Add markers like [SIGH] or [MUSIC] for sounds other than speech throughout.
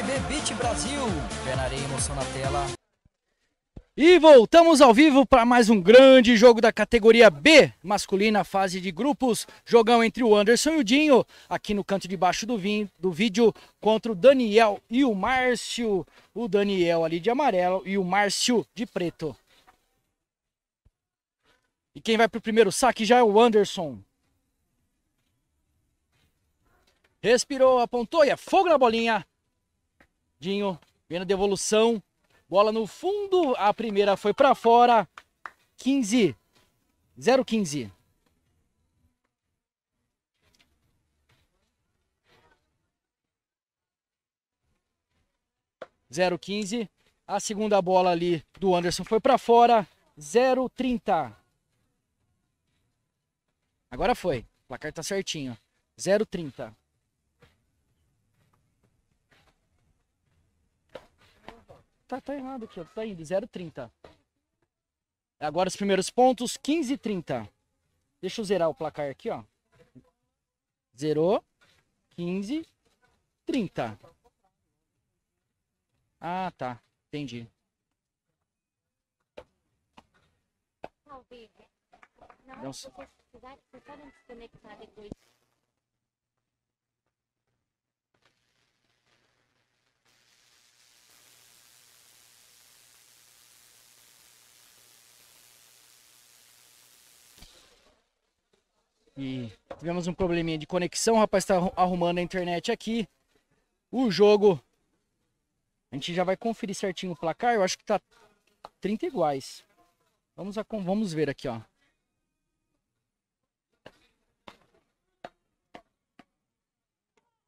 TV Beat Brasil. Penareia emoção na tela. E voltamos ao vivo para mais um grande jogo da categoria B masculina, fase de grupos. Jogão entre o Anderson e o Dinho, aqui no canto de baixo do, vim, do vídeo, contra o Daniel e o Márcio. O Daniel ali de amarelo e o Márcio de preto. E quem vai para o primeiro saque já é o Anderson. Respirou, apontou e é fogo na bolinha. Dinho, vendo devolução. Bola no fundo, a primeira foi para fora. 15, 0 15. Zero quinze. A segunda bola ali do Anderson foi para fora. Zero trinta. Agora foi. O placar tá certinho. Zero trinta. tá, tá errado aqui, ó. Tá indo, 0,30. Agora os primeiros pontos, 15,30. Deixa eu zerar o placar aqui, ó. Zerou. 15, 30. Ah, tá. Entendi. Não, Nossa. se E tivemos um probleminha de conexão, o rapaz está arrumando a internet aqui. O jogo. A gente já vai conferir certinho o placar. Eu acho que tá 30 iguais. Vamos, a, vamos ver aqui, ó.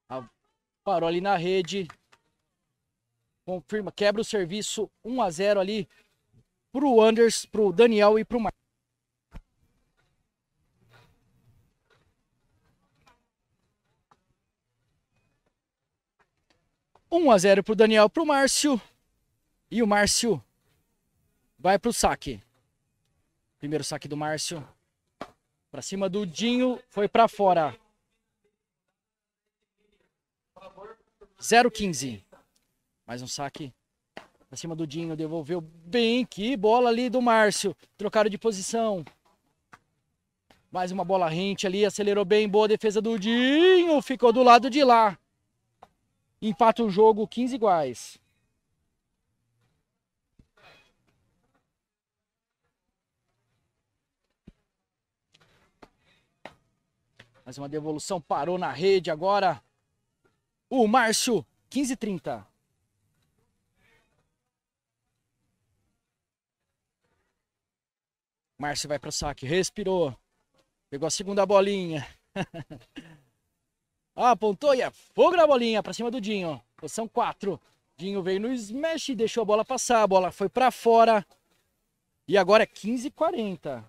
Ah, parou ali na rede. Confirma, quebra o serviço 1 a 0 ali pro Anders, pro Daniel e pro Marcos. 1 a 0 para o Daniel, para o Márcio. E o Márcio vai para o saque. Primeiro saque do Márcio. Para cima do Dinho, foi para fora. 0-15. Mais um saque. Pra cima do Dinho, devolveu bem. Que bola ali do Márcio. Trocaram de posição. Mais uma bola rente ali, acelerou bem. Boa defesa do Dinho. Ficou do lado de lá empata o jogo 15 iguais. Mais uma devolução parou na rede agora. O Márcio, 15 30. Márcio vai para o saque, respirou. Pegou a segunda bolinha. [LAUGHS] apontou e é fogo na bolinha para cima do Dinho. Posição 4. Dinho veio no smash, e deixou a bola passar, a bola foi para fora. E agora é 15:40.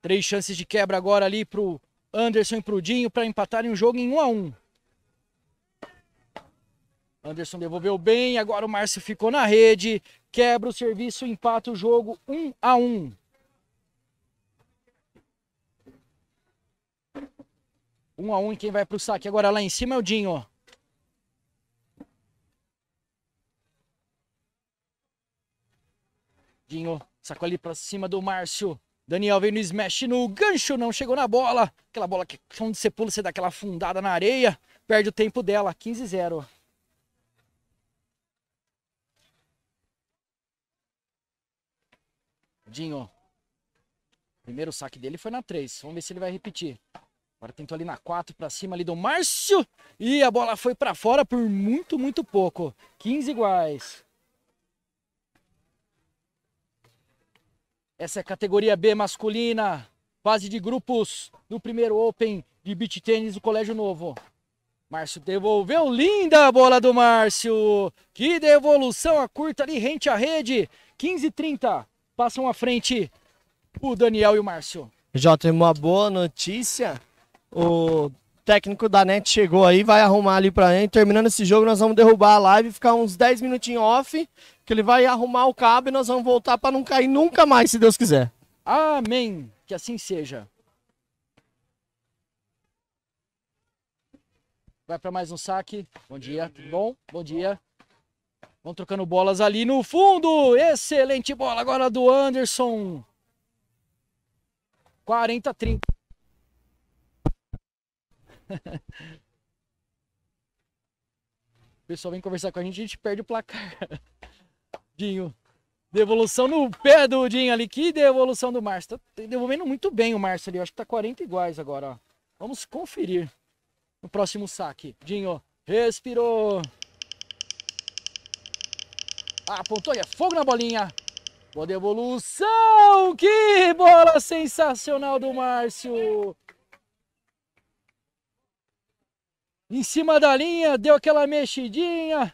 Três chances de quebra agora ali para o Anderson e o Dinho para empatarem o jogo em 1 a 1. Anderson devolveu bem, agora o Márcio ficou na rede, quebra o serviço, empata o jogo 1 a 1. Um a um e quem vai pro saque agora lá em cima é o Dinho. Dinho sacou ali pra cima do Márcio. Daniel vem no smash no gancho, não chegou na bola. Aquela bola que onde você pula, você dá aquela afundada na areia. Perde o tempo dela, 15-0. Dinho. Primeiro saque dele foi na 3. Vamos ver se ele vai repetir. Agora tentou ali na 4 para cima ali do Márcio. E a bola foi para fora por muito, muito pouco. 15 iguais. Essa é a categoria B masculina. Fase de grupos do primeiro Open de beach tênis do Colégio Novo. Márcio devolveu, linda a bola do Márcio. Que devolução, a curta ali, rente à rede. 15 30 passam à frente o Daniel e o Márcio. Jota, uma boa notícia o técnico da NET chegou aí, vai arrumar ali pra gente. Terminando esse jogo, nós vamos derrubar a live, ficar uns 10 minutinhos off, que ele vai arrumar o cabo e nós vamos voltar para não cair nunca mais, se Deus quiser. Amém. Que assim seja. Vai para mais um saque. Bom dia, tudo bom? Bom dia. Vão trocando bolas ali no fundo. Excelente bola agora do Anderson. 40 30. O [LAUGHS] pessoal vem conversar com a gente, a gente perde o placar. [LAUGHS] Dinho. Devolução no pé do Dinho ali. Que devolução do Márcio. Tá devolvendo muito bem o Márcio ali. Eu acho que tá 40 iguais agora, ó. Vamos conferir no próximo saque. Dinho, respirou. Apontou e é fogo na bolinha. Boa devolução. Que bola sensacional do Márcio. em cima da linha, deu aquela mexidinha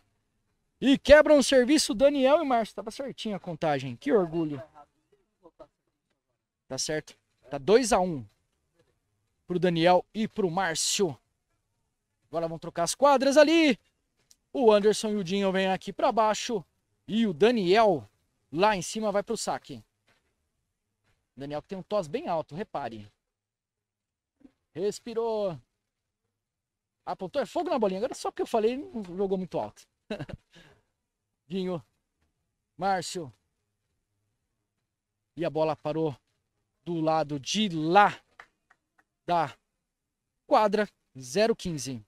e quebram o serviço Daniel e Márcio. Tava certinho a contagem, que orgulho. Tá certo? Tá 2 a 1 um pro Daniel e pro Márcio. Agora vão trocar as quadras ali. O Anderson e o Dinho vêm aqui para baixo e o Daniel lá em cima vai pro saque. Daniel que tem um tos bem alto, repare. Respirou. Apontou, é fogo na bolinha. Agora só porque eu falei, não jogou muito alto. [LAUGHS] Dinho. Márcio. E a bola parou do lado de lá da quadra 015.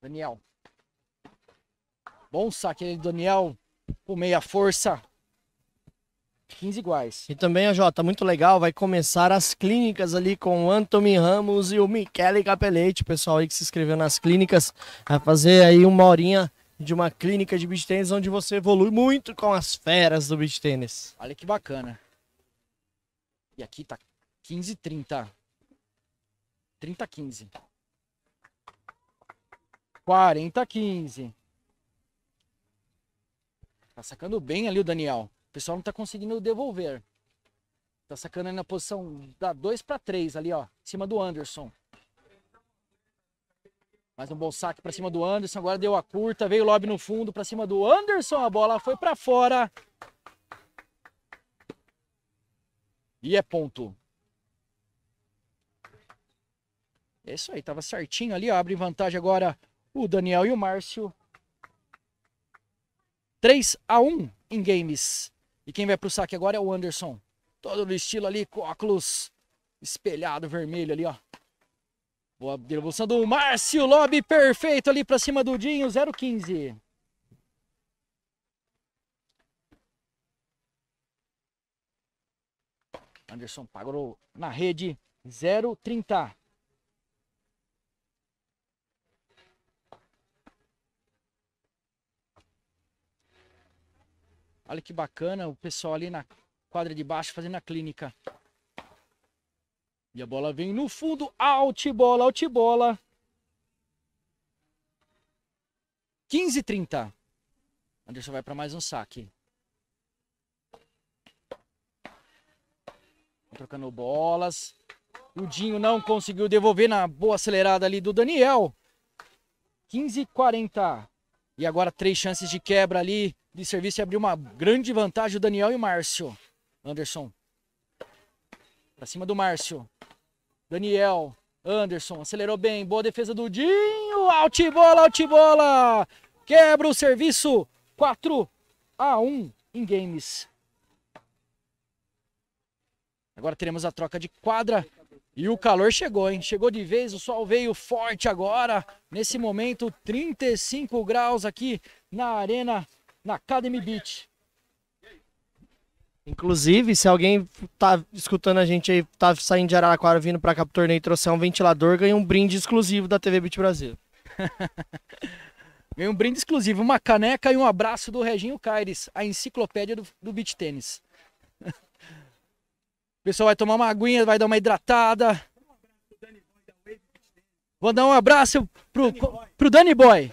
Daniel. Bom saque aí, Daniel. Com meia força. 15 iguais. E também, Jota, tá muito legal, vai começar as clínicas ali com o Anthony Ramos e o Michele Capelete, pessoal aí que se inscreveu nas clínicas, vai fazer aí uma horinha de uma clínica de beach tênis onde você evolui muito com as feras do beach tênis. Olha que bacana. E aqui tá 15 30. 30 15. 40 15. Tá sacando bem ali o Daniel. O pessoal não está conseguindo devolver. Tá sacando na posição da 2 para 3 ali, ó. Em cima do Anderson. Mais um bom saque para cima do Anderson. Agora deu a curta, veio o lobby no fundo para cima do Anderson. A bola foi para fora. E é ponto. É isso aí, tava certinho ali, ó. Abre vantagem agora o Daniel e o Márcio. 3 a 1 em games. E quem vai pro saque agora é o Anderson. Todo no estilo ali, com óculos espelhado vermelho ali, ó. Boa devolução do Márcio Lobby, perfeito ali pra cima do Dinho, 015. Anderson pagou na rede 030. Olha que bacana, o pessoal ali na quadra de baixo fazendo a clínica. E a bola vem no fundo, out bola, out bola. 15 30. Anderson vai para mais um saque. Tá trocando bolas. O Dinho não conseguiu devolver na boa acelerada ali do Daniel. 15 40. E agora três chances de quebra ali de serviço e abriu uma grande vantagem o Daniel e o Márcio. Anderson. Pra cima do Márcio. Daniel. Anderson. Acelerou bem. Boa defesa do Dinho. Altibola, altibola. Quebra o serviço. 4 a 1 em games. Agora teremos a troca de quadra e o calor chegou, hein? Chegou de vez, o sol veio forte agora. Nesse momento, 35 graus aqui na arena, na Academy Beach. Inclusive, se alguém tá escutando a gente aí, tá saindo de Araraquara, vindo para cá pro torneio e trouxer um ventilador, ganha um brinde exclusivo da TV Beach Brasil. [LAUGHS] ganha um brinde exclusivo, uma caneca e um abraço do Reginho Caires, a enciclopédia do, do beach tênis pessoal vai tomar uma aguinha, vai dar uma hidratada. Vou dar um abraço pro Danny Boy, pro Danny Boy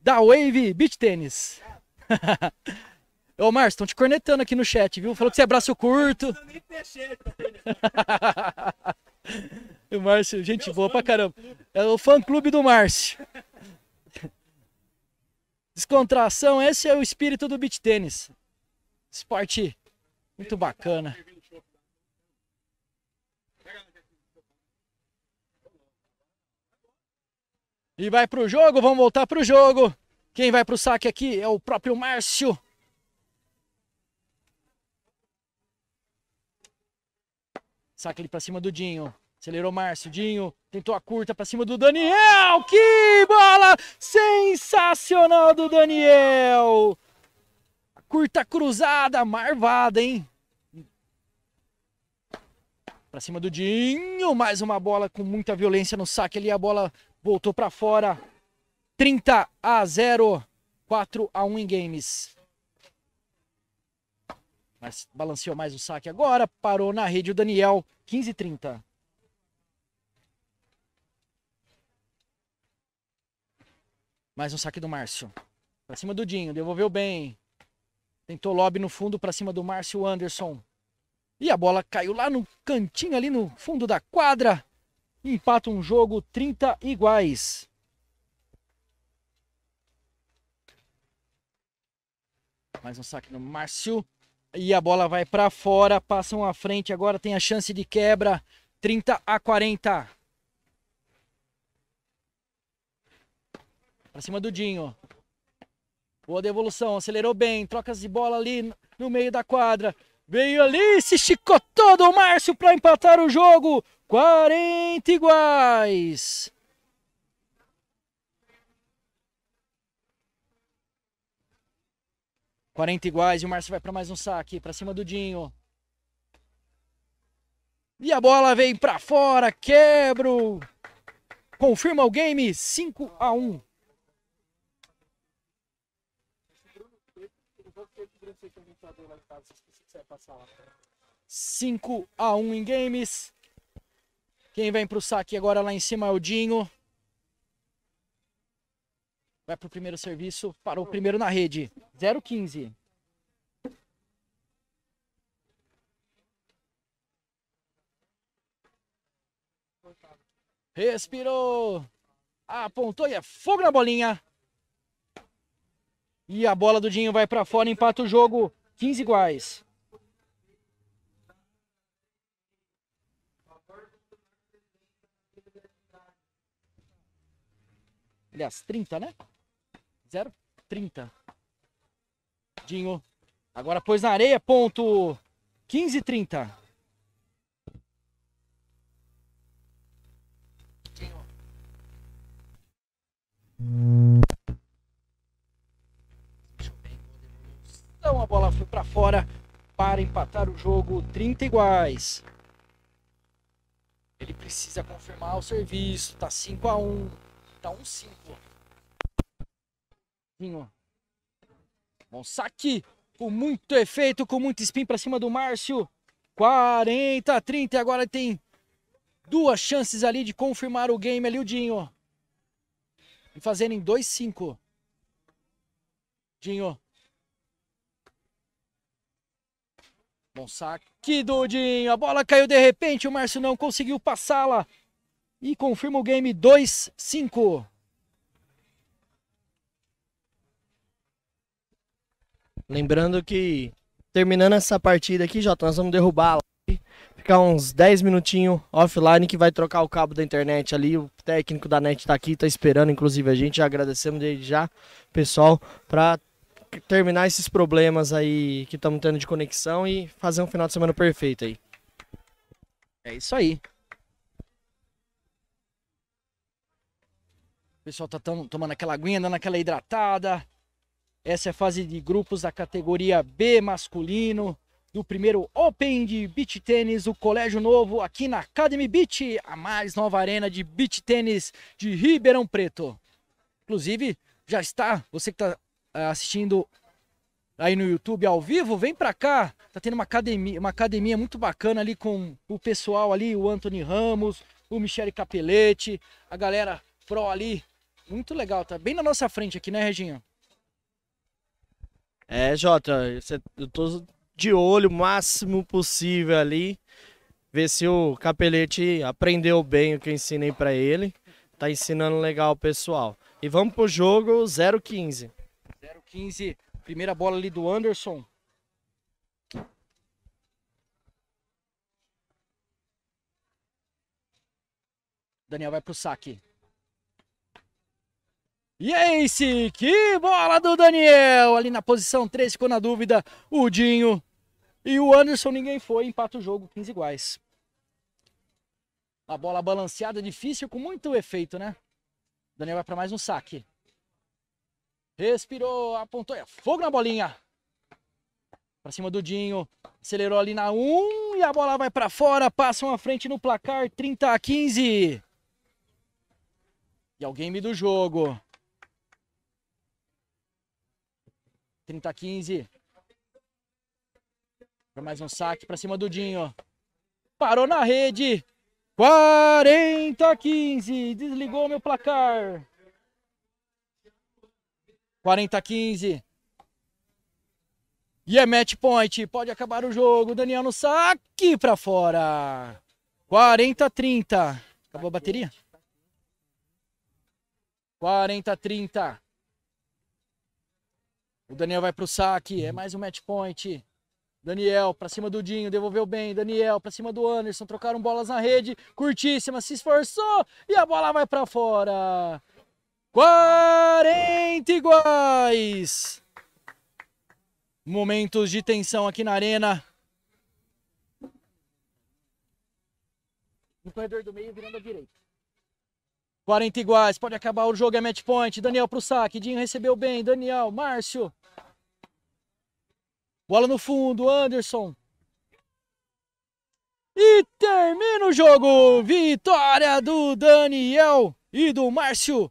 da Wave Beach Tennis. [LAUGHS] Ô, Márcio, estão te cornetando aqui no chat, viu? Falou que você é braço curto. Não nem [LAUGHS] O Márcio, gente Meu boa pra caramba. É o fã-clube do Márcio. Descontração, esse é o espírito do beach tênis. Esporte muito bacana. E vai pro jogo, vamos voltar pro jogo. Quem vai pro saque aqui é o próprio Márcio. Saque ali pra cima do Dinho. Acelerou Márcio, Dinho tentou a curta pra cima do Daniel. Que bola sensacional do Daniel. curta cruzada, marvada, hein? Pra cima do Dinho, mais uma bola com muita violência no saque ali. A bola Voltou para fora. 30 a 0. 4 a 1 em games. Mas balanceou mais o saque agora. Parou na rede o Daniel. 15 30. Mais um saque do Márcio. Pra cima do Dinho. Devolveu bem. Tentou lobby no fundo para cima do Márcio Anderson. E a bola caiu lá no cantinho, ali no fundo da quadra empata um jogo, 30 iguais. Mais um saque no Márcio. E a bola vai para fora, passam à frente, agora tem a chance de quebra, 30 a 40. Para cima do Dinho. Boa devolução, acelerou bem, trocas de bola ali no meio da quadra. Veio ali, se chicotou do Márcio para empatar o jogo. 40 iguais. Quarenta iguais e o Márcio vai para mais um saque, para cima do Dinho. E a bola vem para fora, quebro. Confirma o game, 5 a 1. Cinco a um em games. Quem vem pro saque agora lá em cima é o Dinho. Vai pro primeiro serviço, parou o primeiro na rede. 0,15. Respirou. Apontou e é fogo na bolinha. E a bola do Dinho vai para fora, empata o jogo. 15 iguais. Aliás, 30, né? 0, 30. Dinho. Agora pôs na areia, ponto 15, 30. Dinho. Então a bola foi para fora para empatar o jogo 30 iguais. Ele precisa confirmar o serviço, tá 5 a 1 tá 1,5. Um Bom saque. Com muito efeito, com muito spin para cima do Márcio. 40, 30. Agora tem duas chances ali de confirmar o game ali, o Dinho. E fazendo em 2-5. Dinho. Bom saque do Dinho. A bola caiu de repente. O Márcio não conseguiu passá-la. E confirma o game 2-5. Lembrando que terminando essa partida aqui, Jota, nós vamos derrubá-la. Ficar uns 10 minutinhos offline que vai trocar o cabo da internet ali. O técnico da net tá aqui, tá esperando, inclusive, a gente. Já agradecemos desde já, pessoal, para terminar esses problemas aí que estamos tendo de conexão e fazer um final de semana perfeito aí. É isso aí. pessoal tá tão, tomando aquela aguinha, dando aquela hidratada. Essa é a fase de grupos da categoria B masculino do primeiro Open de Beach Tênis do Colégio Novo aqui na Academy Beach, a mais nova arena de beach tênis de Ribeirão Preto. Inclusive, já está, você que está ah, assistindo aí no YouTube ao vivo, vem para cá. Tá tendo uma academia, uma academia muito bacana ali com o pessoal ali, o Anthony Ramos, o Michele Capelete, a galera pro ali muito legal, tá bem na nossa frente aqui, né, Reginho? É, Jota, eu tô de olho o máximo possível ali, ver se o Capelete aprendeu bem o que eu ensinei para ele, tá ensinando legal o pessoal. E vamos pro jogo 0-15. 0-15, primeira bola ali do Anderson. Daniel vai pro saque. E é esse, que bola do Daniel! Ali na posição 3 ficou na dúvida o Dinho e o Anderson, ninguém foi, empata o jogo, 15 iguais. A bola balanceada, difícil, com muito efeito, né? Daniel vai para mais um saque. Respirou, apontou, é fogo na bolinha. Para cima do Dinho, acelerou ali na 1 e a bola vai para fora, passam à frente no placar, 30 a 15. E é o game do jogo. 30-15. Mais um saque para cima do Dinho. Parou na rede. 40-15. Desligou meu placar. 40-15. E é match point. Pode acabar o jogo. Daniel no saque para fora. 40-30. Acabou a bateria? 40-30. O Daniel vai pro saque, é uhum. mais um match point. Daniel para cima do Dinho, devolveu bem. Daniel para cima do Anderson, trocaram bolas na rede, curtíssima, se esforçou e a bola vai para fora. 40 iguais. Momentos de tensão aqui na arena. No corredor do meio, virando à direita. 40 iguais, pode acabar o jogo, é match point. Daniel pro saque, Dinho recebeu bem, Daniel, Márcio. Bola no fundo, Anderson. E termina o jogo. Vitória do Daniel e do Márcio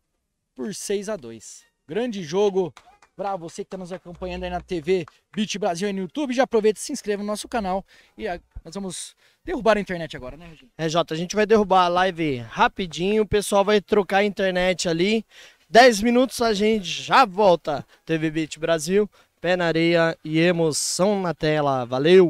por 6 a 2. Grande jogo para você que está nos acompanhando aí na TV Beat Brasil e no YouTube, já aproveita e se inscreva no nosso canal. E ah, nós vamos derrubar a internet agora, né, Regina? É, Jota, a gente vai derrubar a live rapidinho, o pessoal vai trocar a internet ali. 10 minutos a gente já volta. TV Beat Brasil, pé na areia e emoção na tela. Valeu!